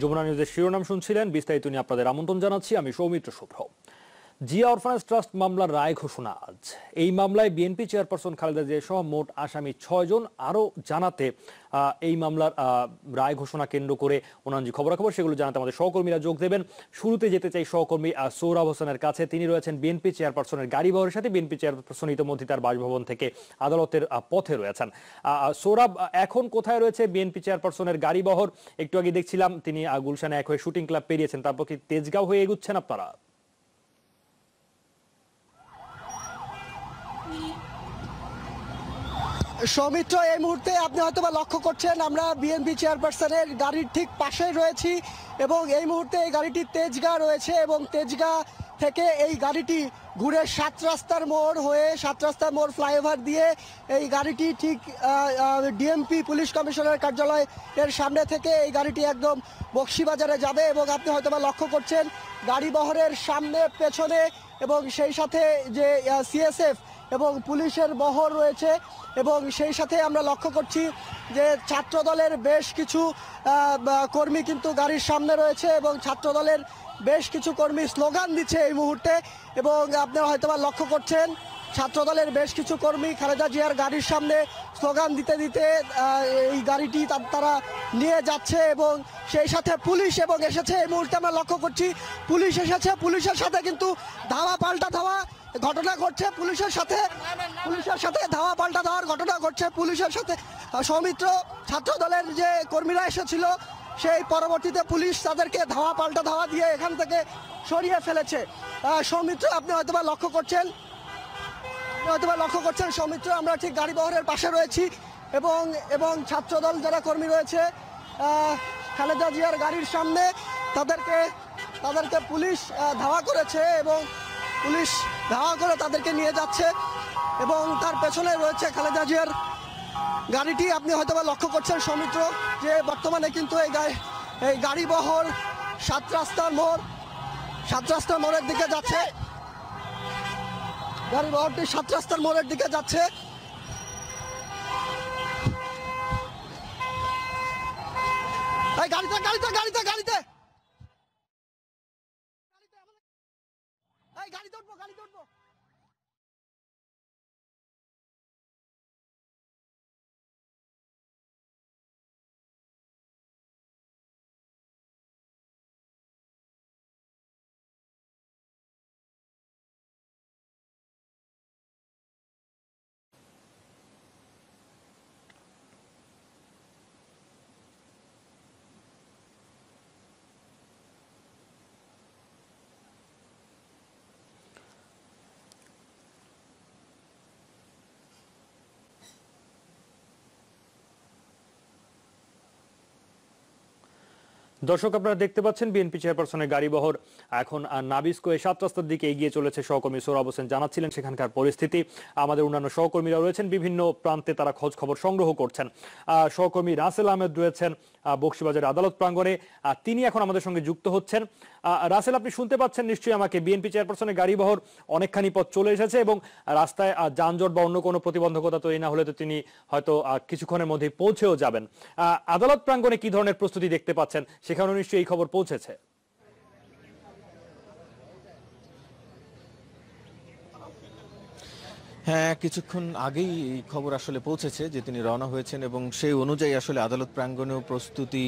যমুনা নিউজের শিরোনাম শুনছিলেন বিস্তারিত নিয়ে আপনাদের আমন্ত্রণ জানাচ্ছি আমি সৌমিত্র শুভ্র জিয়া অরফানেজ ট্রাস্ট মামলার রায় ঘোষণা আজ এই মামলায় বিএনপি চেয়ারপারসন খালেদা জিয়া সহ মোট আসামি ছয়জন আরও জানাতে এই মামলার রায় ঘোষণা কেন্দ্র করে ওনার যে খবরাখবর সেগুলো জানাতে আমাদের সহকর্মীরা যোগ দেবেন শুরুতে যেতে চাই সহকর্মী সৌরভ হোসেনের কাছে তিনি রয়েছেন বিএনপি চেয়ারপারসনের গাড়ি বহরের সাথে বিএনপি চেয়ারপারসন ইতিমধ্যে তার বাসভবন থেকে আদালতের পথে রয়েছেন সৌরভ এখন কোথায় রয়েছে বিএনপি চেয়ারপারসনের গাড়ি বহর একটু আগে দেখছিলাম তিনি গুলশানে এক হয়ে শুটিং ক্লাব পেরিয়েছেন তারপর কি তেজগাঁও হয়ে এগুচ্ছেন আপনারা সৌমিত্র এই মুহূর্তে আপনি হয়তো বা লক্ষ্য করছেন আমরা বিএনপি চেয়ারপারসনের গাড়ির ঠিক পাশে রয়েছি এবং এই মুহূর্তে এই গাড়িটি তেজগা রয়েছে এবং তেজগা থেকে এই গাড়িটি ঘুরে সাত রাস্তার মোড় হয়ে সাত রাস্তার মোড় ফ্লাইওভার দিয়ে এই গাড়িটি ঠিক ডিএমপি পুলিশ কমিশনার কার্যালয় এর সামনে থেকে এই গাড়িটি একদম বক্সিবাজারে যাবে এবং আপনি হয়তোবা লক্ষ্য করছেন গাড়ি বহরের সামনে পেছনে এবং সেই সাথে যে সিএসএফ এবং পুলিশের বহর রয়েছে এবং সেই সাথে আমরা লক্ষ্য করছি যে ছাত্রদলের বেশ কিছু কর্মী কিন্তু গাড়ির সামনে রয়েছে এবং ছাত্রদলের বেশ কিছু কর্মী স্লোগান দিচ্ছে এই মুহূর্তে এবং আপনারা হয়তোবা লক্ষ্য করছেন ছাত্রদলের বেশ কিছু কর্মী খালেদা জিয়ার গাড়ির সামনে স্লোগান দিতে দিতে এই গাড়িটি তারা নিয়ে যাচ্ছে এবং সেই সাথে পুলিশ এবং এসেছে এই মুহূর্তে আমরা লক্ষ্য করছি পুলিশ এসেছে পুলিশের সাথে কিন্তু ধাওয়া পাল্টা ধাওয়া ঘটনা ঘটছে পুলিশের সাথে পুলিশের সাথে ধাওয়া পাল্টা দেওয়ার ঘটনা ঘটছে পুলিশের সাথে সৌমিত্র ছাত্র দলের যে কর্মীরা এসেছিল সেই পরবর্তীতে পুলিশ তাদেরকে ধাওয়া পাল্টা ধাওয়া দিয়ে এখান থেকে সরিয়ে ফেলেছে সৌমিত্র আপনি হয়তোবা লক্ষ্য করছেন হয়তোবা লক্ষ্য করছেন সৌমিত্র আমরা ঠিক গাড়ি বহরের পাশে রয়েছি এবং এবং ছাত্রদল যারা কর্মী রয়েছে খালেদা জিয়ার গাড়ির সামনে তাদেরকে তাদেরকে পুলিশ ধাওয়া করেছে এবং পুলিশ ধাওয়া করে তাদেরকে নিয়ে যাচ্ছে এবং তার পেছনে রয়েছে খালেদা জিয়ার গাড়িটি আপনি হয়তোবা লক্ষ্য করছেন সমিত্র যে বর্তমানে কিন্তু এই এই গাড়ি বহর সাত রাস্তার মোড় সাত রাস্তার মোড়ের দিকে যাচ্ছে গাড়ি বহরটি সাত রাস্তার মোড়ের দিকে যাচ্ছে গাড়িতে গাড়িতে গাড়িতে গাড়িতে গাড়িতে উঠবো গাড়িতে উঠবো দর্শক আপনারা দেখতে পাচ্ছেন বিএনপি চেয়ারপারসনের গাড়িবহর এখন নাবিস্কো এই সাত রাস্তার দিকে এগিয়ে চলেছে সহকর্মী সোহরাব হোসেন জানাচ্ছিলেন সেখানকার পরিস্থিতি আমাদের অন্যান্য সহকর্মীরা রয়েছেন বিভিন্ন প্রান্তে তারা খোঁজ খবর সংগ্রহ করছেন সহকর্মী রাসেল আহমেদ রয়েছেন বক্সিবাজারের আদালত প্রাঙ্গণে তিনি এখন আমাদের সঙ্গে যুক্ত হচ্ছেন রাসেল আপনি শুনতে পাচ্ছেন নিশ্চয়ই আমাকে বিএনপি চেয়ারপারসনের গাড়িবহর অনেকখানি পথ চলে এসেছে এবং রাস্তায় যানজট বা অন্য কোনো প্রতিবন্ধকতা তৈরি না হলে তো তিনি হয়তো কিছুক্ষণের মধ্যেই পৌঁছেও যাবেন আদালত প্রাঙ্গনে কি ধরনের প্রস্তুতি দেখতে পাচ্ছেন সেখানেও নিশ্চয়ই এই খবর পৌঁছেছে হ্যাঁ কিছুক্ষণ আগেই এই খবর আসলে পৌঁছেছে যে তিনি রওনা হয়েছেন এবং সেই অনুযায়ী আসলে আদালত প্রাঙ্গণেও প্রস্তুতি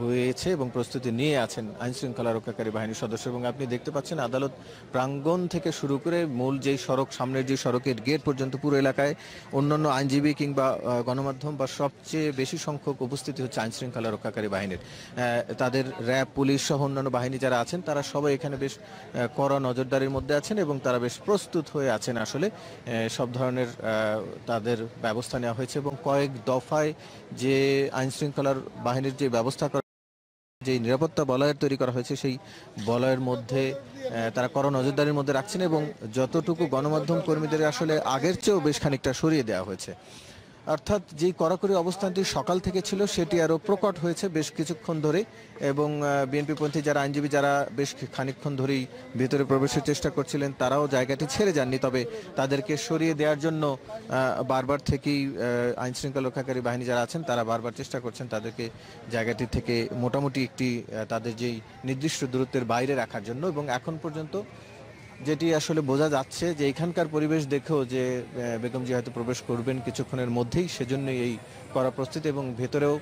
হয়েছে এবং প্রস্তুতি নিয়ে আছেন আইন শৃঙ্খলা রক্ষাকারী বাহিনীর সদস্য এবং আপনি দেখতে পাচ্ছেন আদালত প্রাঙ্গণ থেকে শুরু করে মূল যেই সড়ক সামনের যে সড়কের গেট পর্যন্ত পুরো এলাকায় অন্যান্য আইনজীবী কিংবা গণমাধ্যম বা সবচেয়ে বেশি সংখ্যক উপস্থিতি হচ্ছে আইন শৃঙ্খলা রক্ষাকারী বাহিনীর তাদের র্যাব পুলিশ সহ অন্যান্য বাহিনী যারা আছেন তারা সবাই এখানে বেশ কড়া নজরদারির মধ্যে আছেন এবং তারা বেশ প্রস্তুত হয়ে আছেন আসলে সব ধরনের তাদের ব্যবস্থা নেওয়া হয়েছে এবং কয়েক দফায় যে আইনশৃঙ্খলার বাহিনীর যে ব্যবস্থা করা যে নিরাপত্তা বলয়ের তৈরি করা হয়েছে সেই বলয়ের মধ্যে তারা কড়া নজরদারির মধ্যে রাখছেন এবং যতটুকু গণমাধ্যম কর্মীদের আসলে আগের চেয়েও বেশ খানিকটা সরিয়ে দেওয়া হয়েছে অর্থাৎ যেই কড়াকড়ি অবস্থানটি সকাল থেকে ছিল সেটি আরও প্রকট হয়েছে বেশ কিছুক্ষণ ধরে এবং বিএনপিপন্থী যারা আইনজীবী যারা বেশ খানিক্ষণ ধরেই ভেতরে প্রবেশের চেষ্টা করছিলেন তারাও জায়গাটি ছেড়ে যাননি তবে তাদেরকে সরিয়ে দেওয়ার জন্য বারবার থেকেই আইনশৃঙ্খলা রক্ষাকারী বাহিনী যারা আছেন তারা বারবার চেষ্টা করছেন তাদেরকে জায়গাটি থেকে মোটামুটি একটি তাদের যেই নির্দিষ্ট দূরত্বের বাইরে রাখার জন্য এবং এখন পর্যন্ত যেটি আসলে বোঝা যাচ্ছে যে এখানকার পরিবেশ দেখেও যে বেগমজি হয়তো প্রবেশ করবেন কিছুক্ষণের মধ্যেই সেজন্যই এই করা প্রস্তুতি এবং ভেতরেও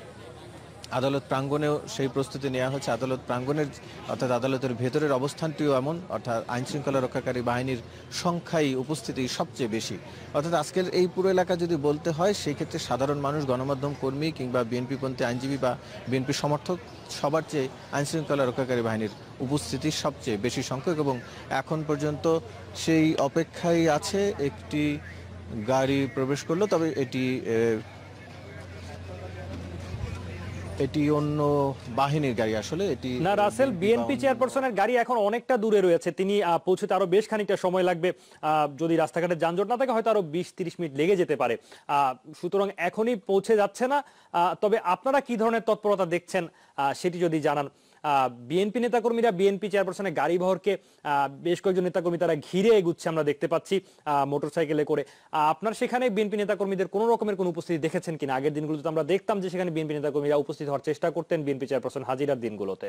আদালত প্রাঙ্গণেও সেই প্রস্তুতি নেওয়া হচ্ছে আদালত প্রাঙ্গণের অর্থাৎ আদালতের ভেতরের অবস্থানটিও এমন অর্থাৎ আইন শৃঙ্খলা রক্ষাকারী বাহিনীর সংখ্যাই উপস্থিতি সবচেয়ে বেশি অর্থাৎ আজকের এই পুরো এলাকা যদি বলতে হয় সেই ক্ষেত্রে সাধারণ মানুষ গণমাধ্যম কর্মী কিংবা বিএনপিপন্থী আইনজীবী বা বিএনপি সমর্থক সবার চেয়ে আইনশৃঙ্খলা রক্ষাকারী বাহিনীর উপস্থিতি সবচেয়ে বেশি সংখ্যক এবং এখন পর্যন্ত সেই অপেক্ষায় আছে একটি গাড়ি প্রবেশ করলো তবে এটি এটি অন্য বাহিনীর গাড়ি আসলে এটি না রাসেল বিএনপি চেয়ারপারসনের গাড়ি এখন অনেকটা দূরে রয়েছে তিনি পৌঁছতে আরো বেশ খানিকটা সময় লাগবে যদি রাস্তাঘাটে যানজট না থাকে হয়তো আরো বিশ তিরিশ মিনিট লেগে যেতে পারে সুতরাং এখনই পৌঁছে যাচ্ছে না তবে আপনারা কি ধরনের তৎপরতা দেখছেন সেটি যদি জানান বিএনপি নেতাকর্মীরা বিএনপি চেয়ারপারসনের গাড়ি বহরকে বেশ কয়েকজন নেতাকর্মী তারা ঘিরে এগুচ্ছে আমরা দেখতে পাচ্ছি মোটরসাইকেলে করে আপনার সেখানে বিএনপি নেতাকর্মীদের কোন রকমের কোন উপস্থিতি দেখেছেন কিনা আগের দিনগুলোতে আমরা দেখতাম যে সেখানে বিএনপি নেতাকর্মীরা উপস্থিত হওয়ার চেষ্টা করতেন বিএনপি চেয়ারপারসন হাজিরার দিনগুলোতে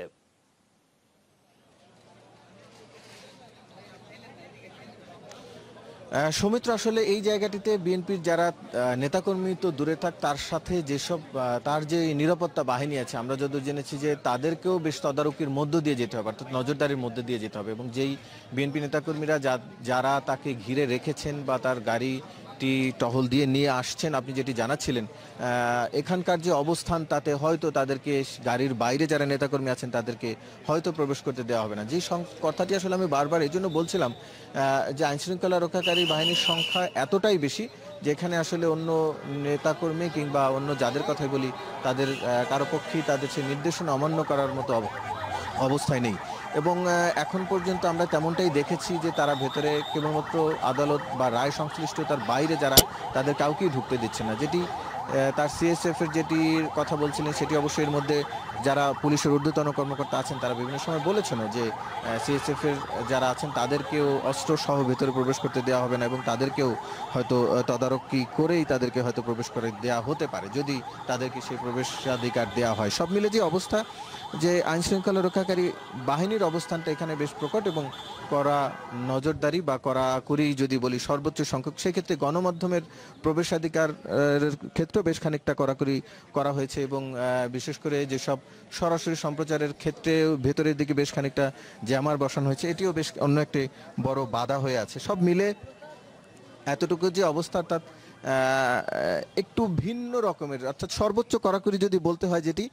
সৌমিত্র আসলে এই জায়গাটিতে বিএনপির যারা নেতাকর্মী তো দূরে থাক তার সাথে যেসব তার যে নিরাপত্তা বাহিনী আছে আমরা যদি জেনেছি যে তাদেরকেও বেশ তদারকির মধ্য দিয়ে যেতে হবে অর্থাৎ নজরদারির মধ্যে দিয়ে যেতে হবে এবং যেই বিএনপি নেতাকর্মীরা যারা তাকে ঘিরে রেখেছেন বা তার গাড়ি একটি টহল দিয়ে নিয়ে আসছেন আপনি যেটি জানাচ্ছিলেন এখানকার যে অবস্থান তাতে হয়তো তাদেরকে গাড়ির বাইরে যারা নেতাকর্মী আছেন তাদেরকে হয়তো প্রবেশ করতে দেওয়া হবে না যে কথাটি আসলে আমি বারবার এই জন্য বলছিলাম যে আইনশৃঙ্খলা রক্ষাকারী বাহিনীর সংখ্যা এতটাই বেশি যেখানে আসলে অন্য নেতাকর্মী কিংবা অন্য যাদের কথাই বলি তাদের কারো পক্ষেই তাদের সে নির্দেশনা অমান্য করার মতো অবস্থায় নেই এবং এখন পর্যন্ত আমরা তেমনটাই দেখেছি যে তারা ভেতরে কেবলমাত্র আদালত বা রায় সংশ্লিষ্টতার বাইরে যারা তাদের কাউকেই ঢুকতে দিচ্ছে না যেটি তার সিএসএফের যেটির কথা বলছিলেন সেটি অবশ্যই এর মধ্যে যারা পুলিশের ঊর্ধ্বতন কর্মকর্তা আছেন তারা বিভিন্ন সময় বলেছেন যে সিএসএফের যারা আছেন তাদেরকেও অস্ত্র সহ ভেতরে প্রবেশ করতে দেওয়া হবে না এবং তাদেরকেও হয়তো তদারকি করেই তাদেরকে হয়তো প্রবেশ করে দেওয়া হতে পারে যদি তাদেরকে সেই প্রবেশাধিকার দেওয়া হয় সব মিলে যে অবস্থা যে আইনশৃঙ্খলা রক্ষাকারী বাহিনীর অবস্থানটা এখানে বেশ প্রকট এবং করা নজরদারি বা করা করি যদি বলি সর্বোচ্চ সংখ্যক সেক্ষেত্রে গণমাধ্যমের প্রবেশাধিকার ক্ষেত্রে বেশ খানিকটা কড়াকড়ি করা হয়েছে এবং বিশেষ করে যেসব সরাসরি সম্প্রচারের ক্ষেত্রে ভেতরের দিকে বেশ খানিকটা জ্যামার বসানো হয়েছে এটিও বেশ অন্য একটি বড় বাধা হয়ে আছে সব মিলে এতটুকু যে অবস্থা অর্থাৎ একটু ভিন্ন রকমের অর্থাৎ সর্বোচ্চ কড়াকড়ি যদি বলতে হয় যেটি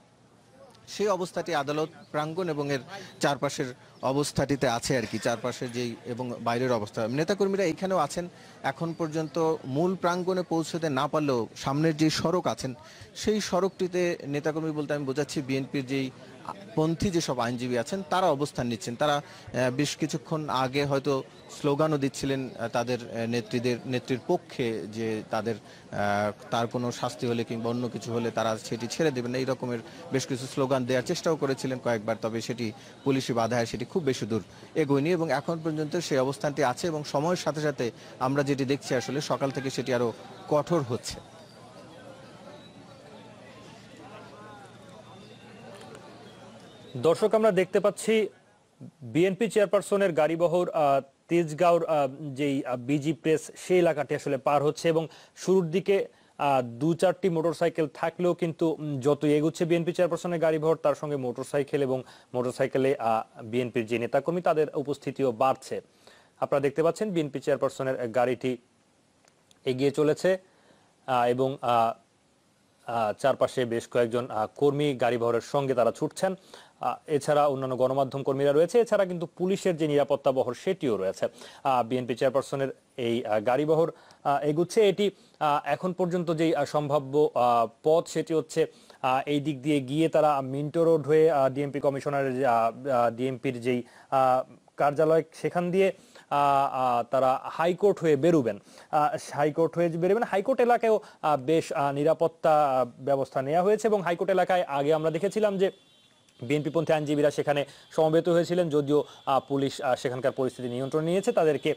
সেই অবস্থাটি আদালত প্রাঙ্গণ এবং এর চারপাশের অবস্থাটিতে আছে আর কি চারপাশে যেই এবং বাইরের অবস্থা নেতাকর্মীরা এখানেও আছেন এখন পর্যন্ত মূল প্রাঙ্গণে পৌঁছতে না পারলেও সামনের যে সড়ক আছেন সেই সড়কটিতে নেতাকর্মী বলতে আমি বোঝাচ্ছি বিএনপির যেই পন্থী যেসব আইনজীবী আছেন তারা অবস্থান নিচ্ছেন তারা বেশ কিছুক্ষণ আগে হয়তো স্লোগানও দিচ্ছিলেন তাদের নেত্রীদের নেত্রীর পক্ষে যে তাদের তার কোনো শাস্তি হলে কিংবা অন্য কিছু হলে তারা সেটি ছেড়ে দেবেন এই রকমের বেশ কিছু স্লোগান দেওয়ার চেষ্টাও করেছিলেন কয়েকবার তবে সেটি পুলিশি বাধায় সেটি খুব বেশি দূর এগোয়নি এবং এখন পর্যন্ত সেই অবস্থানটি আছে এবং সময়ের সাথে সাথে আমরা যেটি দেখছি আসলে সকাল থেকে সেটি আরও কঠোর হচ্ছে দর্শক আমরা দেখতে পাচ্ছি বিএনপি চেয়ারপারসনের গাড়িবহর তেজগাঁওর যেই বিজি প্রেস সেই এলাকাটি আসলে পার হচ্ছে এবং শুরুর দিকে দু চারটি মোটরসাইকেল থাকলেও কিন্তু যত এগুচ্ছে বিএনপি চেয়ারপারসনের গাড়িবহর তার সঙ্গে মোটরসাইকেল এবং মোটরসাইকেলে বিএনপির যে নেতাকর্মী তাদের উপস্থিতিও বাড়ছে আপনারা দেখতে পাচ্ছেন বিএনপি চেয়ারপারসনের গাড়িটি এগিয়ে চলেছে এবং চারপাশে বেশ কয়েকজন কর্মী গাড়ি ভরের সঙ্গে তারা ছুটছেন এছাড়া অন্যান্য গণমাধ্যম কর্মীরা রয়েছে এছাড়া কিন্তু পুলিশের যে নিরাপত্তা বহর সেটিও রয়েছে বিএনপি চেয়ারপারসনের এই গাড়িবহর এগুচ্ছে এটি এখন পর্যন্ত যে সম্ভাব্য পথ সেটি হচ্ছে এই দিক দিয়ে গিয়ে তারা মিন্টো রোড হয়ে ডিএমপি কমিশনারের ডিএমপির যেই কার্যালয় সেখান দিয়ে তারা হাইকোর্ট হয়ে বেরোবেন হাইকোর্ট হয়ে বেরোবেন হাইকোর্ট এলাকায়ও বেশ নিরাপত্তা ব্যবস্থা নেওয়া হয়েছে এবং হাইকোর্ট এলাকায় আগে আমরা দেখেছিলাম যে বিএনপিপন্থী আইনজীবীরা সেখানে সমবেত হয়েছিলেন যদিও পুলিশ সেখানকার পরিস্থিতি নিয়ন্ত্রণ নিয়েছে তাদেরকে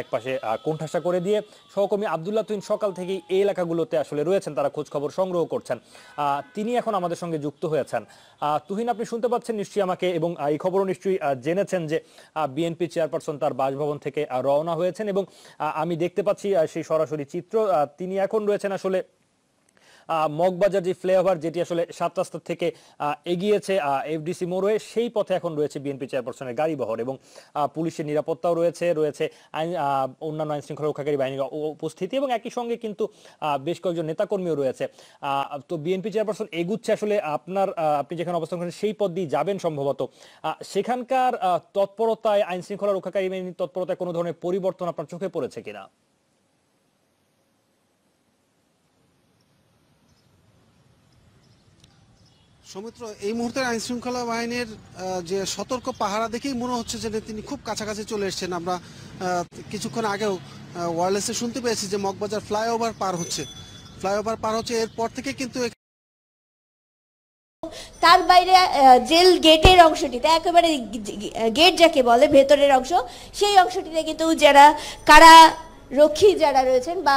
একপাশে কোণঠাসা করে দিয়ে সহকর্মী আবদুল্লাহ তুইন সকাল থেকেই এই এলাকাগুলোতে আসলে রয়েছেন তারা খোঁজখবর সংগ্রহ করছেন তিনি এখন আমাদের সঙ্গে যুক্ত হয়েছেন তুহিন আপনি শুনতে পাচ্ছেন নিশ্চয়ই আমাকে এবং এই খবরও নিশ্চয়ই জেনেছেন যে বিএনপি চেয়ারপারসন তার বাসভবন থেকে রওনা হয়েছেন এবং আমি দেখতে পাচ্ছি সেই সরাসরি চিত্র তিনি এখন রয়েছেন আসলে মগবাজার যে ফ্লেওভার যেটি আসলে সাত রাস্তা থেকে এগিয়েছে এফডিসি মোড়ে সেই পথে এখন রয়েছে বিএনপি চেয়ারপারসনের গাড়িবহর এবং পুলিশের নিরাপত্তাও রয়েছে রয়েছে আইন অন্যান্য আইন শৃঙ্খলা রক্ষাকারী বাহিনীর উপস্থিতি এবং একই সঙ্গে কিন্তু বেশ কয়েকজন নেতাকর্মীও রয়েছে তো বিএনপি চেয়ারপারসন এগুচ্ছে আসলে আপনার আপনি যেখানে অবস্থান করেন সেই পথ দিয়ে যাবেন সম্ভবত সেখানকার তৎপরতায় আইন শৃঙ্খলা রক্ষাকারী বাহিনীর তৎপরতায় কোনো ধরনের পরিবর্তন আপনার চোখে পড়েছে কিনা সৌমিত্র এই মুহূর্তে আইন শৃঙ্খলা বাহিনীর যে সতর্ক পাহারা দেখেই মনে হচ্ছে যে তিনি খুব কাছাকাছি চলে এসছেন আমরা কিছুক্ষণ আগেও ওয়ারলেসে শুনতে পেয়েছি যে মগবাজার ফ্লাইওভার পার হচ্ছে ফ্লাইওভার পার হচ্ছে এরপর থেকে কিন্তু তার বাইরে জেল গেটের অংশটিতে একেবারে গেট যাকে বলে ভেতরের অংশ সেই অংশটিতে কিন্তু যারা কারা রক্ষী যারা রয়েছেন বা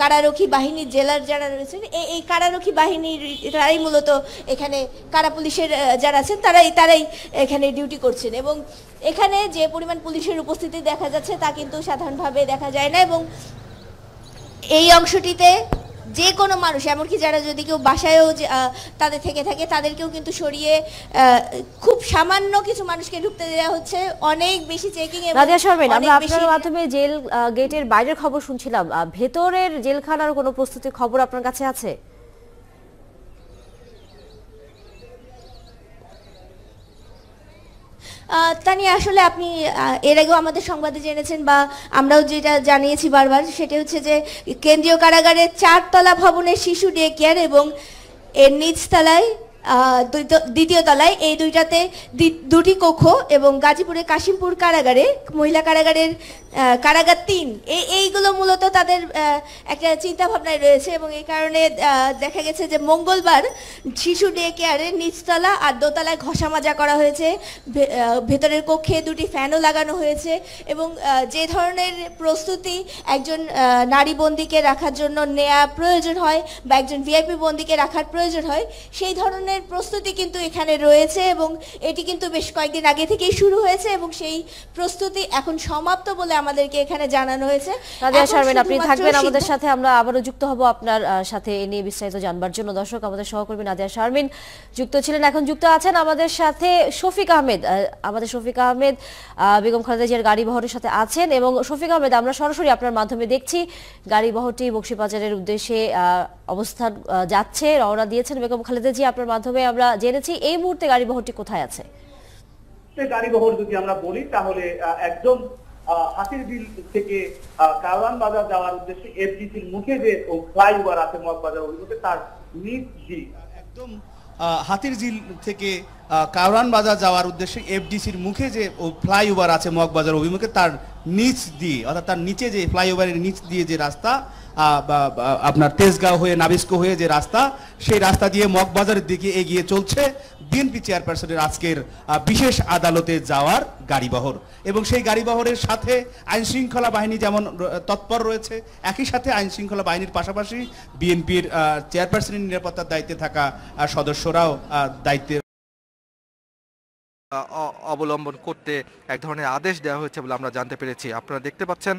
কারারক্ষী বাহিনীর জেলার যারা রয়েছেন এই এই কারারক্ষী বাহিনীর তারাই মূলত এখানে কারা পুলিশের যারা আছেন তারাই তারাই এখানে ডিউটি করছেন এবং এখানে যে পরিমাণ পুলিশের উপস্থিতি দেখা যাচ্ছে তা কিন্তু সাধারণভাবে দেখা যায় না এবং এই অংশটিতে যে কোনো মানুষ এমনকি যারা যদি কেউ বাসায়ও তাদের থেকে থাকে তাদেরকেও কিন্তু সরিয়ে খুব সামান্য কিছু মানুষকে ঢুকতে দেওয়া হচ্ছে অনেক বেশি চেকিং রাজিয়া শর্মিন আমরা আপনার মাধ্যমে জেল গেটের বাইরের খবর শুনছিলাম ভেতরের জেলখানার কোনো প্রস্তুতির খবর আপনার কাছে আছে তা নিয়ে আসলে আপনি এর আগেও আমাদের সংবাদে জেনেছেন বা আমরাও যেটা জানিয়েছি বারবার সেটা হচ্ছে যে কেন্দ্রীয় কারাগারের চারতলা ভবনের শিশু ডে কেয়ার এবং এর নিচতলায় দ্বিতীয় তলায় এই দুইটাতে দুটি কক্ষ এবং গাজীপুরে কাশিমপুর কারাগারে মহিলা কারাগারের কারাগার তিন এই এইগুলো মূলত তাদের একটা চিন্তাভাবনায় রয়েছে এবং এই কারণে দেখা গেছে যে মঙ্গলবার শিশু ডে কেয়ারের নিচতলা আর দোতলায় ঘষা মাজা করা হয়েছে ভেতরের কক্ষে দুটি ফ্যানও লাগানো হয়েছে এবং যে ধরনের প্রস্তুতি একজন নারী বন্দীকে রাখার জন্য নেয়া প্রয়োজন হয় বা একজন ভিআইপি বন্দীকে রাখার প্রয়োজন হয় সেই ধরনের নির্বাচনের প্রস্তুতি কিন্তু এখানে রয়েছে এবং এটি কিন্তু বেশ কয়েকদিন আগে থেকেই শুরু হয়েছে এবং সেই প্রস্তুতি এখন সমাপ্ত বলে আমাদেরকে এখানে জানানো হয়েছে রাজা শারমিন আপনি থাকবেন আমাদের সাথে আমরা আবারও যুক্ত হব আপনার সাথে এ নিয়ে বিস্তারিত জানবার জন্য দর্শক আমাদের সহকর্মী নাদিয়া শারমিন যুক্ত ছিলেন এখন যুক্ত আছেন আমাদের সাথে শফিক আহমেদ আমাদের শফিক আহমেদ বেগম খালেদা জিয়ার গাড়ি বহরের সাথে আছেন এবং শফিক আহমেদ আমরা সরাসরি আপনার মাধ্যমে দেখছি গাড়ি বহরটি বক্সিবাজারের উদ্দেশ্যে অবস্থান যাচ্ছে রওনা দিয়েছেন বেগম খালেদা জিয়া আপনার মাধ্যমে আমরা জেনেছি এই মুহূর্তে গাড়ি বহরটি কোথায় আছে গাড়ি বহর যদি আমরা বলি তাহলে একদম হাতির থেকে কারওয়ান বাজার যাওয়ার উদ্দেশ্যে এফডিসির মুখে যে ফ্লাইওভার আছে মগবাজার অভিমুখে তার নিচ একদম হাতির থেকে কাউরান বাজার যাওয়ার উদ্দেশ্যে এফডিসির মুখে যে ফ্লাইওভার আছে মগবাজার অভিমুখে তার নিচ দিয়ে অর্থাৎ তার নিচে যে ফ্লাইওভারের নিচ দিয়ে যে রাস্তা আপনার তেজগাঁও হয়ে নাবিস্কো হয়ে যে রাস্তা সেই রাস্তা দিয়ে মগবাজারের দিকে এগিয়ে চলছে বিএনপি চেয়ারপারসনের আজকের বিশেষ আদালতে যাওয়ার গাড়িবহর এবং সেই গাড়িবহরের সাথে আইনশৃঙ্খলা বাহিনী যেমন তৎপর রয়েছে একই সাথে আইনশৃঙ্খলা বাহিনীর পাশাপাশি বিএনপির চেয়ারপারসনের নিরাপত্তার দায়িত্বে থাকা সদস্যরাও দায়িত্বে অবলম্বন করতে এক ধরনের আদেশ দেওয়া হয়েছে বলে আমরা জানতে পেরেছি আপনারা দেখতে পাচ্ছেন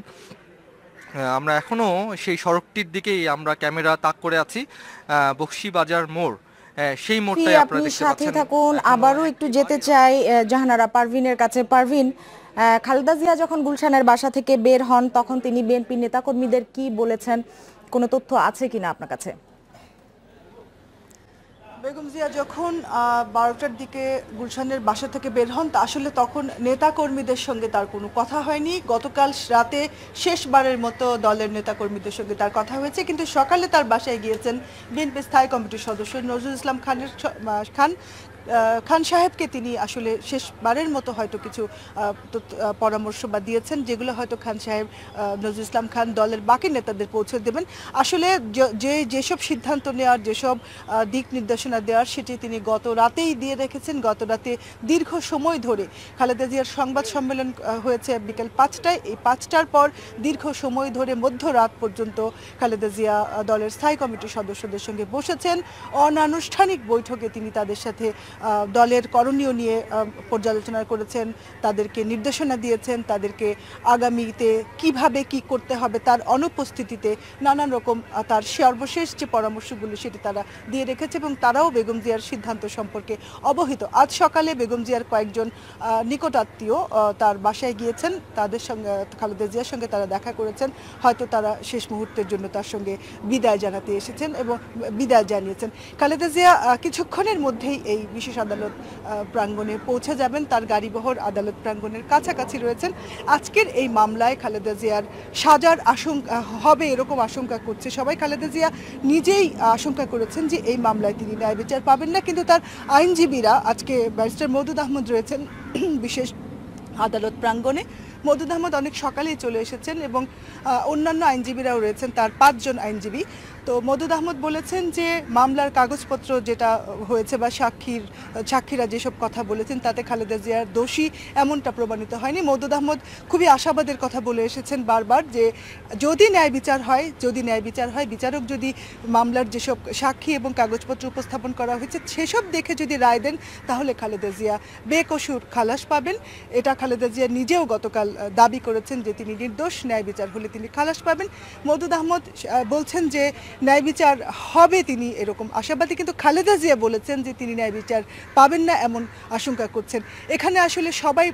হ্যাঁ, আমরা এখনও সেই সড়কটির দিকেই আমরা ক্যামেরা তাক করে আছি বক্সিবাজার মোড় সেই মোড়টাই আপনি সাথে থাকুন আবারও একটু যেতে চাই জাহানারা পারভিনের কাছে পারভিন খালেদা জিয়া যখন গুলশানের বাসা থেকে বের হন তখন তিনি বিএনপি নেতাকর্মীদের কি বলেছেন কোনো তথ্য আছে কিনা আপনার কাছে বেগম জিয়া যখন বারোটার দিকে গুলশানের বাসা থেকে বের হন তা আসলে তখন নেতাকর্মীদের সঙ্গে তার কোনো কথা হয়নি গতকাল রাতে শেষবারের মতো দলের নেতাকর্মীদের সঙ্গে তার কথা হয়েছে কিন্তু সকালে তার বাসায় গিয়েছেন বিএনপি স্থায়ী কমিটির সদস্য নজরুল ইসলাম খানের খান খান সাহেবকে তিনি আসলে শেষবারের মতো হয়তো কিছু পরামর্শ বা দিয়েছেন যেগুলো হয়তো খান সাহেব নজরুল ইসলাম খান দলের বাকি নেতাদের পৌঁছে দেবেন আসলে যে যেসব সিদ্ধান্ত নেওয়ার যেসব দিক নির্দেশনা দেওয়ার সেটি তিনি গত রাতেই দিয়ে রেখেছেন গত রাতে দীর্ঘ সময় ধরে খালেদা জিয়ার সংবাদ সম্মেলন হয়েছে বিকেল পাঁচটায় এই পাঁচটার পর দীর্ঘ সময় ধরে মধ্যরাত পর্যন্ত খালেদা জিয়া দলের স্থায়ী কমিটির সদস্যদের সঙ্গে বসেছেন অনানুষ্ঠানিক বৈঠকে তিনি তাদের সাথে দলের করণীয় নিয়ে পর্যালোচনা করেছেন তাদেরকে নির্দেশনা দিয়েছেন তাদেরকে আগামীতে কিভাবে কি করতে হবে তার অনুপস্থিতিতে নানান রকম তার সর্বশেষ যে পরামর্শগুলো সেটি তারা দিয়ে রেখেছে এবং তারাও বেগম জিয়ার সিদ্ধান্ত সম্পর্কে অবহিত আজ সকালে বেগম জিয়ার কয়েকজন নিকটাত্মীয় তার বাসায় গিয়েছেন তাদের সঙ্গে খালেদা জিয়ার সঙ্গে তারা দেখা করেছেন হয়তো তারা শেষ মুহূর্তের জন্য তার সঙ্গে বিদায় জানাতে এসেছেন এবং বিদায় জানিয়েছেন খালেদা জিয়া কিছুক্ষণের মধ্যেই এই বিশেষ আদালত প্রাঙ্গণে পৌঁছে যাবেন তার গাড়িবহর আদালত প্রাঙ্গণের কাছাকাছি রয়েছেন আজকের এই মামলায় খালেদা জিয়ার সাজার আশঙ্কা হবে এরকম আশঙ্কা করছে সবাই খালেদা জিয়া নিজেই আশঙ্কা করেছেন যে এই মামলায় তিনি ন্যায় বিচার পাবেন না কিন্তু তার আইনজীবীরা আজকে ব্যারিস্টার মদুদ আহমদ রয়েছেন বিশেষ আদালত প্রাঙ্গণে মদুদ আহমদ অনেক সকালেই চলে এসেছেন এবং অন্যান্য আইনজীবীরাও রয়েছেন তার পাঁচজন আইনজীবী তো মদুদ আহমদ বলেছেন যে মামলার কাগজপত্র যেটা হয়েছে বা সাক্ষীর সাক্ষীরা যেসব কথা বলেছেন তাতে খালেদা জিয়ার দোষী এমনটা প্রমাণিত হয়নি মদুদ আহমদ খুবই আশাবাদের কথা বলে এসেছেন বারবার যে যদি ন্যায় বিচার হয় যদি ন্যায় বিচার হয় বিচারক যদি মামলার যেসব সাক্ষী এবং কাগজপত্র উপস্থাপন করা হয়েছে সেসব দেখে যদি রায় দেন তাহলে খালেদা জিয়া বেকসুর খালাস পাবেন এটা খালেদা জিয়া নিজেও গতকাল দাবি করেছেন যে তিনি নির্দোষ ন্যায় বিচার হলে তিনি খালাস পাবেন মদুদ আহমদ বলছেন যে ন্যায় বিচার হবে তিনি এরকম আশাবাদী কিন্তু খালেদা জিয়া বলেছেন যে তিনি ন্যায় বিচার পাবেন না এমন আশঙ্কা করছেন এখানে আসলে সবাই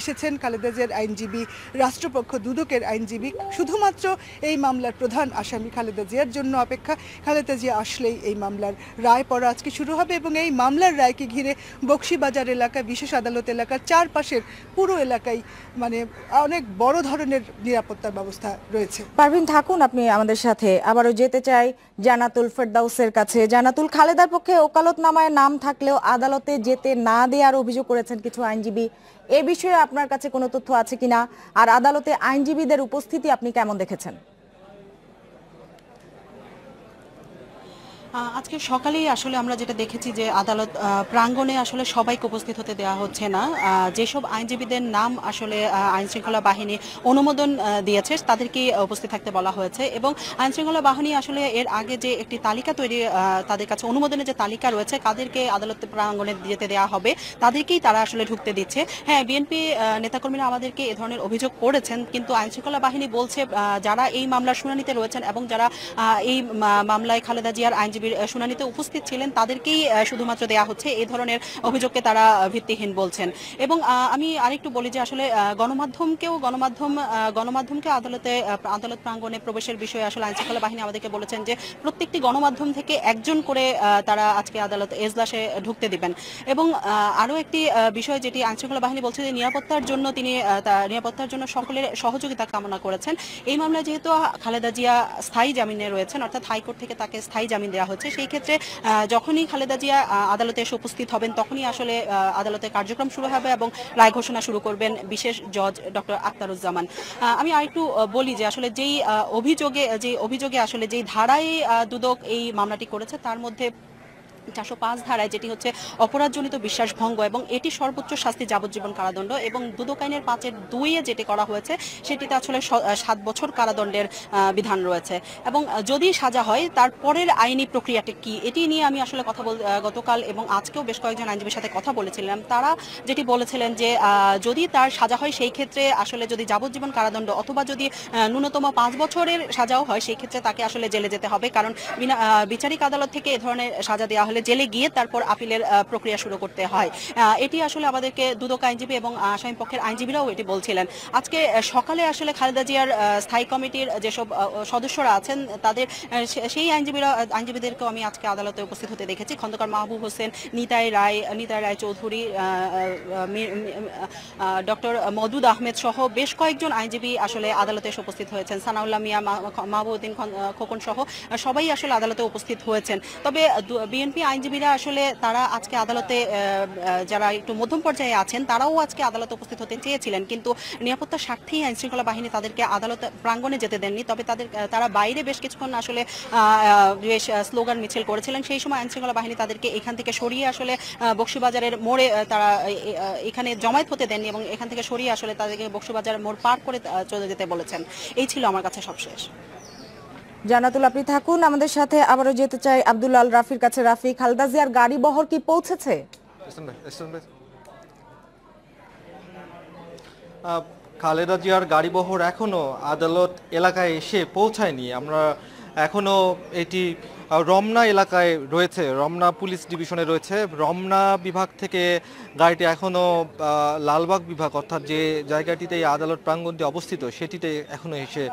এসেছেন খালেদা জিয়ার আইনজীবী রাষ্ট্রপক্ষ দুদকের আইনজীবী শুধুমাত্র এই মামলার প্রধান আসামি খালেদা জিয়ার জন্য অপেক্ষা খালেদা জিয়া আসলেই এই মামলার রায় পড়া আজকে শুরু হবে এবং এই মামলার রায়কে ঘিরে বক্সিবাজার এলাকা বিশেষ আদালত এলাকার চারপাশের পুরো এলাকায় মানে অনেক বড় ধরনের নিরাপত্তার ব্যবস্থা রয়েছে পারভিন থাকুন আপনি আমাদের সাথে আবারও যেতে চাই যায় জানাতুল ফেরদাউসের কাছে জানাতুল খালেদার পক্ষে ওকালতনামায় নাম থাকলেও আদালতে যেতে না দেওয়ার অভিযোগ করেছেন কিছু আইনজীবী এ বিষয়ে আপনার কাছে কোনো তথ্য আছে কিনা আর আদালতে আইনজীবীদের উপস্থিতি আপনি কেমন দেখেছেন আজকে সকালেই আসলে আমরা যেটা দেখেছি যে আদালত প্রাঙ্গণে আসলে সবাইকে উপস্থিত হতে দেওয়া হচ্ছে না যেসব আইনজীবীদের নাম আসলে আইন শৃঙ্খলা বাহিনী অনুমোদন দিয়েছে তাদেরকে উপস্থিত থাকতে বলা হয়েছে এবং আইন শৃঙ্খলা বাহিনী আসলে এর আগে যে একটি তালিকা তৈরি তাদের কাছে অনুমোদনের যে তালিকা রয়েছে কাদেরকে আদালত প্রাঙ্গণে যেতে দেওয়া হবে তাদেরকেই তারা আসলে ঢুকতে দিচ্ছে হ্যাঁ বিএনপি নেতাকর্মীরা আমাদেরকে এ ধরনের অভিযোগ করেছেন কিন্তু আইন শৃঙ্খলা বাহিনী বলছে যারা এই মামলার শুনানিতে রয়েছেন এবং যারা এই মামলায় খালেদা জিয়ার আইনজীবী আইনজীবীর শুনানিতে উপস্থিত ছিলেন তাদেরকেই শুধুমাত্র দেয়া হচ্ছে এ ধরনের অভিযোগকে তারা ভিত্তিহীন বলছেন এবং আমি আরেকটু বলি যে আসলে গণমাধ্যমকেও গণমাধ্যম গণমাধ্যমকে আদালতে আদালত প্রাঙ্গণে প্রবেশের বিষয়ে আসলে আইনশৃঙ্খলা বাহিনী আমাদেরকে বলেছেন যে প্রত্যেকটি গণমাধ্যম থেকে একজন করে তারা আজকে আদালত এজলাসে ঢুকতে দিবেন এবং আরও একটি বিষয় যেটি আইনশৃঙ্খলা বাহিনী বলছে যে নিরাপত্তার জন্য তিনি নিরাপত্তার জন্য সকলের সহযোগিতা কামনা করেছেন এই মামলায় যেহেতু খালেদা জিয়া স্থায়ী জামিনে রয়েছেন অর্থাৎ হাইকোর্ট থেকে তাকে স্থায়ী জামিন দেওয়া হচ্ছে সেই ক্ষেত্রে যখনই খালেদা জিয়া আদালতে এসে উপস্থিত হবেন তখনই আসলে আদালতের কার্যক্রম শুরু হবে এবং রায় ঘোষণা শুরু করবেন বিশেষ জজ ডক্টর আক্তারুজ্জামান আমি আরেকটু বলি যে আসলে যেই অভিযোগে যে অভিযোগে আসলে যেই ধারায় দুদক এই মামলাটি করেছে তার মধ্যে চারশো পাঁচ ধারায় যেটি হচ্ছে অপরাধজনিত বিশ্বাসভঙ্গ এবং এটি সর্বোচ্চ শাস্তি যাবজ্জীবন কারাদণ্ড এবং দুদক আইনের পাঁচের দুইয়ে যেটি করা হয়েছে সেটিতে আসলে সাত বছর কারাদণ্ডের বিধান রয়েছে এবং যদি সাজা হয় তার পরের আইনি প্রক্রিয়াটি কি এটি নিয়ে আমি আসলে কথা বল গতকাল এবং আজকেও বেশ কয়েকজন আইনজীবীর সাথে কথা বলেছিলাম তারা যেটি বলেছিলেন যে যদি তার সাজা হয় সেই ক্ষেত্রে আসলে যদি যাবজ্জীবন কারাদণ্ড অথবা যদি ন্যূনতম পাঁচ বছরের সাজাও হয় সেই ক্ষেত্রে তাকে আসলে জেলে যেতে হবে কারণ বিচারিক আদালত থেকে এ ধরনের সাজা দেওয়া তাহলে জেলে গিয়ে তারপর আপিলের প্রক্রিয়া শুরু করতে হয় এটি আসলে আমাদেরকে দুদক আইনজীবী এবং আসামি পক্ষের আইনজীবীরাও এটি বলছিলেন আজকে সকালে আসলে খালেদা জিয়ার স্থায়ী কমিটির যেসব সদস্যরা আছেন তাদের সেই আইনজীবীরা আইনজীবীদেরকেও আমি আজকে আদালতে উপস্থিত হতে দেখেছি খন্দকার মাহবুব হোসেন নিতাই রায় নিতাই রায় চৌধুরী ডক্টর মদুদ আহমেদ সহ বেশ কয়েকজন আইনজীবী আসলে আদালতে এসে উপস্থিত হয়েছেন সানাউল্লাহ মিয়া মাহবুদ্দিন খোকন সহ সবাই আসলে আদালতে উপস্থিত হয়েছেন তবে বিএনপি বিএনপি আইনজীবীরা আসলে তারা আজকে আদালতে যারা একটু মধ্যম পর্যায়ে আছেন তারাও আজকে আদালতে উপস্থিত হতে চেয়েছিলেন কিন্তু নিরাপত্তার স্বার্থেই আইনশৃঙ্খলা বাহিনী তাদেরকে আদালত প্রাঙ্গণে যেতে দেননি তবে তাদের তারা বাইরে বেশ কিছুক্ষণ আসলে বেশ স্লোগান মিছিল করেছিলেন সেই সময় আইনশৃঙ্খলা বাহিনী তাদেরকে এখান থেকে সরিয়ে আসলে বক্সিবাজারের মোড়ে তারা এখানে জমায়েত হতে দেননি এবং এখান থেকে সরিয়ে আসলে তাদেরকে বক্সিবাজারের মোড় পার করে চলে যেতে বলেছেন এই ছিল আমার কাছে সবশেষ জানাতুল আপনি থাকুন আমাদের সাথে আবারও যেতে চাই আব্দুল আল রাফির কাছে রাফি খালদা জিয়ার গাড়ি বহর কি পৌঁছেছে খালেদা জিয়ার গাড়ি বহর এখনো আদালত এলাকায় এসে পৌঁছায়নি আমরা এখনো এটি রমনা এলাকায় রয়েছে রমনা পুলিশ ডিভিশনে রয়েছে রমনা বিভাগ থেকে গাড়িটি এখনও লালবাগ বিভাগ অর্থাৎ যে জায়গাটিতে এই আদালত প্রাঙ্গনটি অবস্থিত সেটিতে এখনও এসে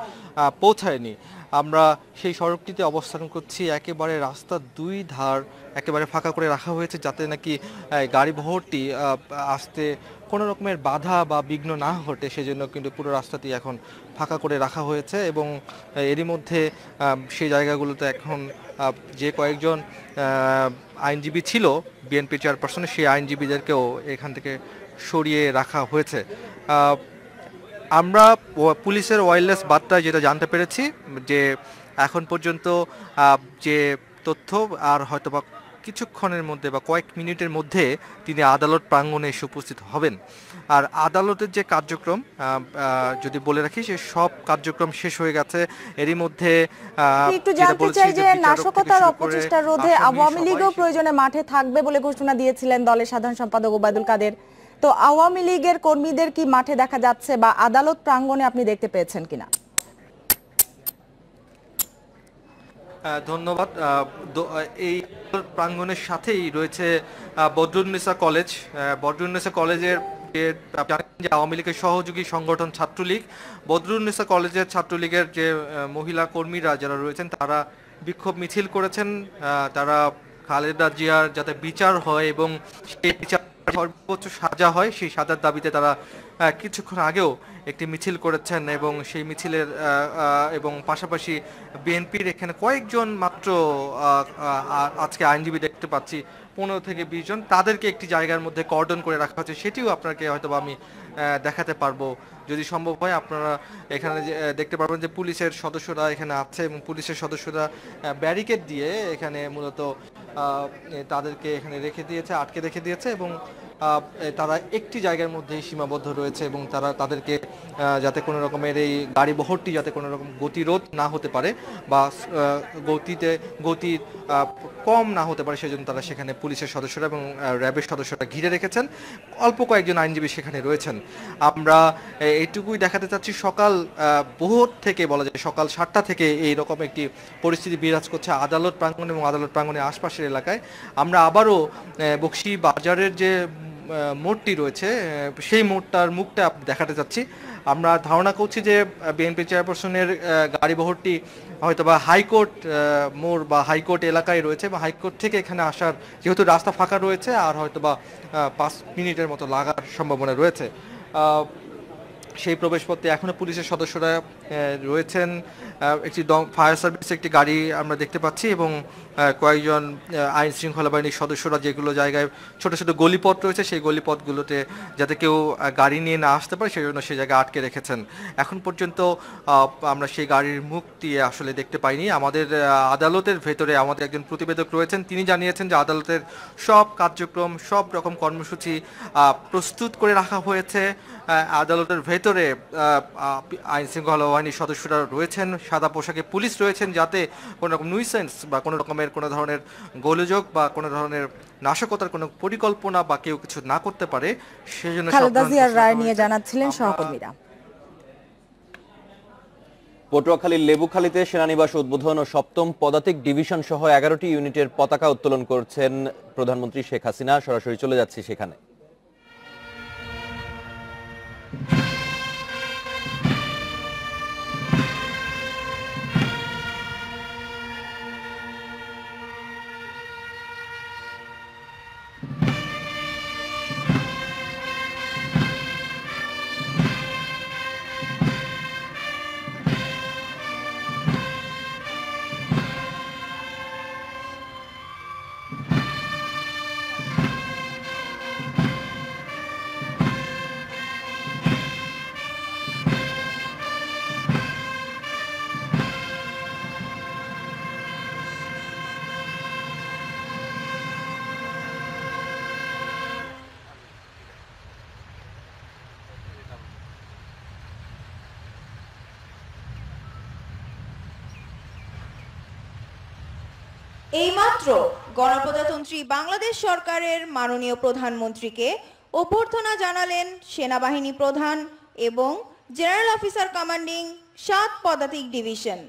পৌঁছায়নি আমরা সেই সড়কটিতে অবস্থান করছি একেবারে রাস্তার দুই ধার একেবারে ফাঁকা করে রাখা হয়েছে যাতে নাকি গাড়ি বহরটি আসতে কোনো রকমের বাধা বা বিঘ্ন না ঘটে সেজন্য কিন্তু পুরো রাস্তাটি এখন ফাঁকা করে রাখা হয়েছে এবং এরই মধ্যে সেই জায়গাগুলোতে এখন যে কয়েকজন আইনজীবী ছিল বিএনপি চেয়ারপারসন সেই আইনজীবীদেরকেও এখান থেকে সরিয়ে রাখা হয়েছে আমরা পুলিশের ওয়াইলেস বার্তায় যেটা জানতে পেরেছি যে এখন পর্যন্ত যে তথ্য আর হয়তো বা কিছুক্ষণের মধ্যে বা কয়েক মিনিটের মধ্যে তিনি আদালত প্রাঙ্গণে এসে উপস্থিত হবেন আর আদালতের যে কার্যক্রম যদি বলে রাখি সে সব কার্যক্রম শেষ হয়ে গেছে এরই মধ্যে একটু জানতে চাই যে নাশকতার অপচেষ্টা রোধে আওয়ামী লীগও প্রয়োজনে মাঠে থাকবে বলে ঘোষণা দিয়েছিলেন দলের সাধারণ সম্পাদক ওবায়দুল কাদের তো আওয়ামী লীগের কর্মীদের কি মাঠে দেখা যাচ্ছে বা আদালত প্রাঙ্গনে আপনি দেখতে পেয়েছেন কিনা ধন্যবাদ এই প্রাঙ্গনের সাথেই রয়েছে বদরুন্নেসা কলেজ বদরুন্নেসা কলেজের যে আওয়ামী লীগের সহযোগী সংগঠন ছাত্রলীগ বদরুন্নেসা কলেজের ছাত্রলীগের যে মহিলা কর্মীরা যারা রয়েছেন তারা বিক্ষোভ মিছিল করেছেন তারা খালেদা জিয়ার যাতে বিচার হয় এবং সেই বিচার সর্বোচ্চ সাজা হয় সেই সাজার দাবিতে তারা কিছুক্ষণ আগেও একটি মিছিল করেছেন এবং সেই মিছিলের এবং পাশাপাশি বিএনপির এখানে কয়েকজন মাত্র আজকে আইনজীবী দেখতে পাচ্ছি পনেরো থেকে বিশ জন তাদেরকে একটি জায়গার মধ্যে কর্ডন করে রাখা হচ্ছে সেটিও আপনাকে হয়তো আমি দেখাতে পারবো যদি সম্ভব হয় আপনারা এখানে দেখতে পারবেন যে পুলিশের সদস্যরা এখানে আছে এবং পুলিশের সদস্যরা ব্যারিকেড দিয়ে এখানে মূলত তাদেরকে এখানে রেখে দিয়েছে আটকে রেখে দিয়েছে এবং তারা একটি জায়গার মধ্যেই সীমাবদ্ধ রয়েছে এবং তারা তাদেরকে যাতে কোনো রকমের এই গাড়ি বহরটি যাতে কোনো রকম গতিরোধ না হতে পারে বা গতিতে গতি কম না হতে পারে সেজন্য তারা সেখানে পুলিশের সদস্যরা এবং র্যাবের সদস্যরা ঘিরে রেখেছেন অল্প কয়েকজন আইনজীবী সেখানে রয়েছেন আমরা এইটুকুই দেখাতে চাচ্ছি সকাল বহর থেকে বলা যায় সকাল সাতটা থেকে এই রকম একটি পরিস্থিতি বিরাজ করছে আদালত প্রাঙ্গণ এবং আদালত প্রাঙ্গণের আশপাশের এলাকায় আমরা আবারও বক্সি বাজারের যে মোড়টি রয়েছে সেই মোড়টার মুখটা দেখাতে চাচ্ছি আমরা ধারণা করছি যে বিএনপি চেয়ারপারসনের গাড়িবহরটি হয়তো বা হাইকোর্ট মোড় বা হাইকোর্ট এলাকায় রয়েছে বা হাইকোর্ট থেকে এখানে আসার যেহেতু রাস্তা ফাঁকা রয়েছে আর হয়তো বা পাঁচ মিনিটের মতো লাগার সম্ভাবনা রয়েছে সেই প্রবেশপথে এখনও পুলিশের সদস্যরা রয়েছেন একটি ফায়ার সার্ভিস একটি গাড়ি আমরা দেখতে পাচ্ছি এবং কয়েকজন আইন শৃঙ্খলা বাহিনীর সদস্যরা যেগুলো জায়গায় ছোট ছোট গলিপথ রয়েছে সেই গলিপথগুলোতে যাতে কেউ গাড়ি নিয়ে না আসতে পারে সেই জন্য সেই জায়গায় আটকে রেখেছেন এখন পর্যন্ত আমরা সেই গাড়ির মুক্তি আসলে দেখতে পাইনি আমাদের আদালতের ভেতরে আমাদের একজন প্রতিবেদক রয়েছেন তিনি জানিয়েছেন যে আদালতের সব কার্যক্রম সব রকম কর্মসূচি প্রস্তুত করে রাখা হয়েছে আদালতের ভেতরে আইন শৃঙ্খলা সেনাবাহিনীর সদস্যরা রয়েছেন সাদা পোশাকে পুলিশ রয়েছেন যাতে কোনো রকম নুইসেন্স বা কোনো রকমের কোনো ধরনের গোলযোগ বা কোনো ধরনের নাশকতার কোনো পরিকল্পনা বা কেউ কিছু না করতে পারে সেজন্য রায় নিয়ে জানাচ্ছিলেন সহকর্মীরা পটুয়াখালীর লেবুখালীতে সেনানিবাস উদ্বোধন ও সপ্তম পদাতিক ডিভিশন সহ এগারোটি ইউনিটের পতাকা উত্তোলন করছেন প্রধানমন্ত্রী শেখ হাসিনা সরাসরি চলে যাচ্ছি সেখানে মাত্র গণপ্রজাতন্ত্রী বাংলাদেশ সরকারের মাননীয় প্রধানমন্ত্রীকে অভ্যর্থনা জানালেন সেনাবাহিনী প্রধান এবং জেনারেল অফিসার কমান্ডিং সাত পদাতিক ডিভিশন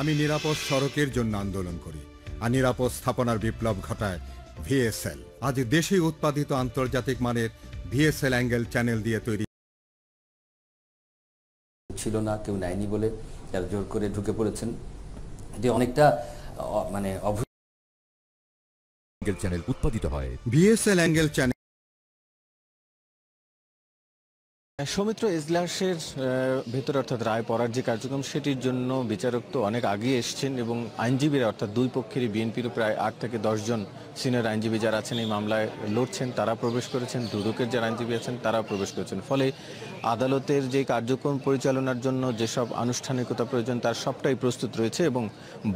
আমি নিরাপদ সড়কের জন্য আন্দোলন করি আর নিরাপদ স্থাপনার বিপ্লব ঘটায় ভিএসএল আজ দেশে উৎপাদিত আন্তর্জাতিক মানের ভিএসএল অ্যাঙ্গেল চ্যানেল দিয়ে তৈরি ছিল না কেউ নেয়নি বলে যারা জোর করে ঢুকে পড়েছেন এটি অনেকটা মানে অ্যাঙ্গেল চ্যানেল উৎপাদিত হয় ভিএসএল অ্যাঙ্গেল চ্যানেল সৌমিত্র ইজলাসের ভেতরে অর্থাৎ রায় পড়ার যে কার্যক্রম সেটির জন্য বিচারক তো অনেক আগে এসছেন এবং আইনজীবীরা অর্থাৎ দুই পক্ষেরই বিএনপির প্রায় আট থেকে দশজন সিনিয়র আইনজীবী যারা আছেন এই মামলায় লড়ছেন তারা প্রবেশ করেছেন দুদকের যারা আইনজীবী আছেন তারা প্রবেশ করেছেন ফলে আদালতের যে কার্যক্রম পরিচালনার জন্য যেসব আনুষ্ঠানিকতা প্রয়োজন তার সবটাই প্রস্তুত রয়েছে এবং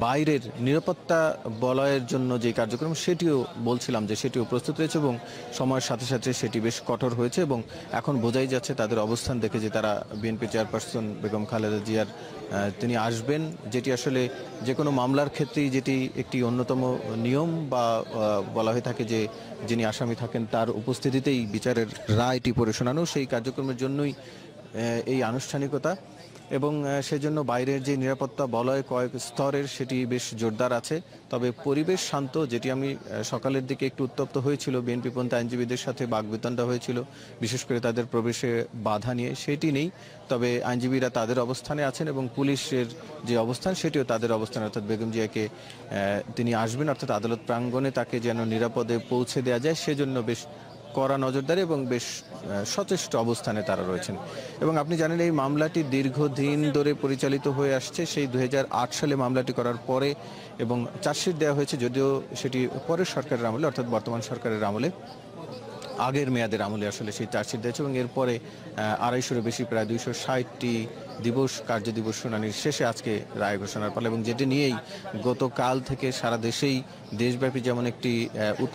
বাইরের নিরাপত্তা বলয়ের জন্য যে কার্যক্রম সেটিও বলছিলাম যে সেটিও প্রস্তুত রয়েছে এবং সময়ের সাথে সাথে সেটি বেশ কঠোর হয়েছে এবং এখন বোঝাই যাচ্ছে তাদের অবস্থান দেখে যে তারা বিএনপি চেয়ারপারসন বেগম খালেদা জিয়ার তিনি আসবেন যেটি আসলে যে কোনো মামলার ক্ষেত্রেই যেটি একটি অন্যতম নিয়ম বা বলা হয়ে থাকে যে যিনি আসামি থাকেন তার উপস্থিতিতেই বিচারের রায়টি পড়ে শোনানো সেই কার্যক্রমের জন্যই এই আনুষ্ঠানিকতা এবং সেজন্য বাইরের যে নিরাপত্তা বলয় কয়েক স্তরের সেটি বেশ জোরদার আছে তবে পরিবেশ শান্ত যেটি আমি সকালের দিকে একটু উত্তপ্ত হয়েছিল বিএনপিপন্থী আইনজীবীদের সাথে বাগবিতণ্ডা হয়েছিল বিশেষ করে তাদের প্রবেশে বাধা নিয়ে সেটি নেই তবে আইনজীবীরা তাদের অবস্থানে আছেন এবং পুলিশের যে অবস্থান সেটিও তাদের অবস্থান অর্থাৎ বেগম জিয়াকে তিনি আসবেন অর্থাৎ আদালত প্রাঙ্গণে তাকে যেন নিরাপদে পৌঁছে দেওয়া যায় সেজন্য বেশ কড়া নজরদারি এবং বেশ সচেষ্ট অবস্থানে তারা রয়েছেন এবং আপনি জানেন এই মামলাটি দীর্ঘদিন ধরে পরিচালিত হয়ে আসছে সেই দু সালে মামলাটি করার পরে এবং চার্জশিট দেওয়া হয়েছে যদিও সেটি পরের সরকারের আমলে অর্থাৎ বর্তমান সরকারের আমলে আগের মেয়াদের আমলে আসলে সেই চার্জশিট দিয়েছে এবং এরপরে আড়াইশোরও বেশি প্রায় দুইশো ষাটটি দিবস কার্য দিবস শুনানির শেষে আজকে রায় ঘোষণার ফলে এবং যেটি নিয়েই গতকাল থেকে সারা দেশেই দেশব্যাপী যেমন একটি